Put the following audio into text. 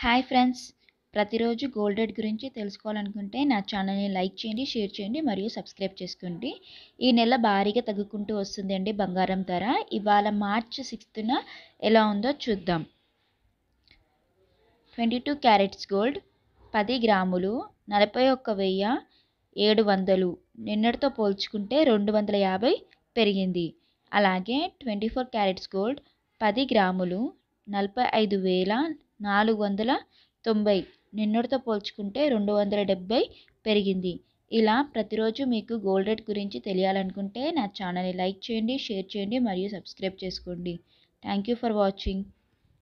hi friends ప్రతిరోజు గోల్డెడ్ గురించి తెలుసుకోవాలనుకుంటే నా ఛానల్ని లైక్ చేయండి షేర్ చేయండి మరియు సబ్స్క్రైబ్ చేసుకోండి ఈ నెల భారీగా తగ్గుకుంటూ వస్తుందండి బంగారం ధర ఇవాళ మార్చ్ సిక్స్త్న ఎలా ఉందో చూద్దాం ట్వంటీ టూ క్యారెట్స్ గోల్డ్ పది గ్రాములు నలభై ఒక్క వెయ్యి ఏడు వందలు నిన్నటితో పోల్చుకుంటే రెండు వందల యాభై పెరిగింది అలాగే ట్వంటీ ఫోర్ క్యారెట్స్ గోల్డ్ పది గ్రాములు నలభై ఐదు వేల నాలుగు వందల తొంభై నిన్నటితో పోల్చుకుంటే రెండు వందల డెబ్బై పెరిగింది ఇలా ప్రతిరోజు మీకు గోల్డ్ రేట్ గురించి తెలియాలనుకుంటే నా ఛానల్ని లైక్ చేయండి షేర్ చేయండి మరియు సబ్స్క్రైబ్ చేసుకోండి థ్యాంక్ యూ ఫర్ వాచింగ్